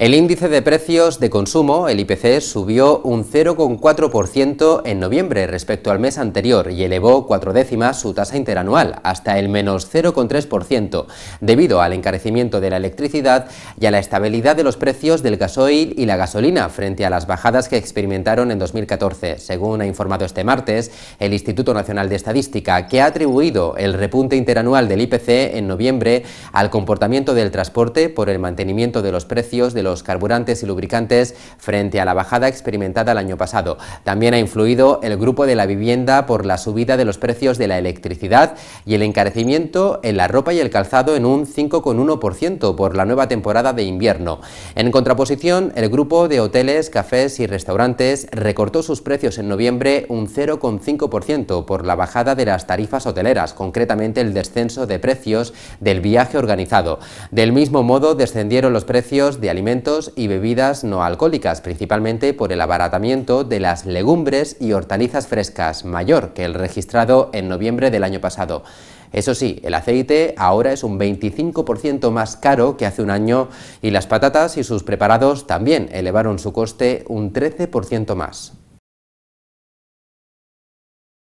El índice de precios de consumo, el IPC, subió un 0,4% en noviembre respecto al mes anterior y elevó cuatro décimas su tasa interanual hasta el menos 0,3% debido al encarecimiento de la electricidad y a la estabilidad de los precios del gasoil y la gasolina frente a las bajadas que experimentaron en 2014, según ha informado este martes el Instituto Nacional de Estadística, que ha atribuido el repunte interanual del IPC en noviembre al comportamiento del transporte por el mantenimiento de los precios de los los carburantes y lubricantes frente a la bajada experimentada el año pasado. También ha influido el grupo de la vivienda por la subida de los precios de la electricidad y el encarecimiento en la ropa y el calzado en un 5,1% por la nueva temporada de invierno. En contraposición, el grupo de hoteles, cafés y restaurantes recortó sus precios en noviembre un 0,5% por la bajada de las tarifas hoteleras, concretamente el descenso de precios del viaje organizado. Del mismo modo, descendieron los precios de alimentos y bebidas no alcohólicas, principalmente por el abaratamiento de las legumbres y hortalizas frescas, mayor que el registrado en noviembre del año pasado. Eso sí, el aceite ahora es un 25% más caro que hace un año y las patatas y sus preparados también elevaron su coste un 13% más.